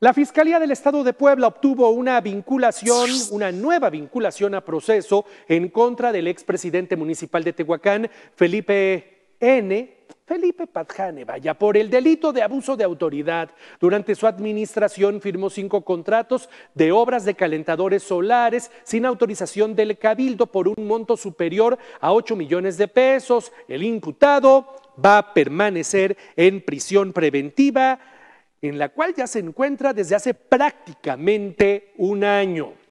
La Fiscalía del Estado de Puebla obtuvo una vinculación, una nueva vinculación a proceso en contra del expresidente municipal de Tehuacán, Felipe N. Felipe Padjane, vaya, por el delito de abuso de autoridad. Durante su administración firmó cinco contratos de obras de calentadores solares sin autorización del cabildo por un monto superior a ocho millones de pesos. El imputado va a permanecer en prisión preventiva en la cual ya se encuentra desde hace prácticamente un año.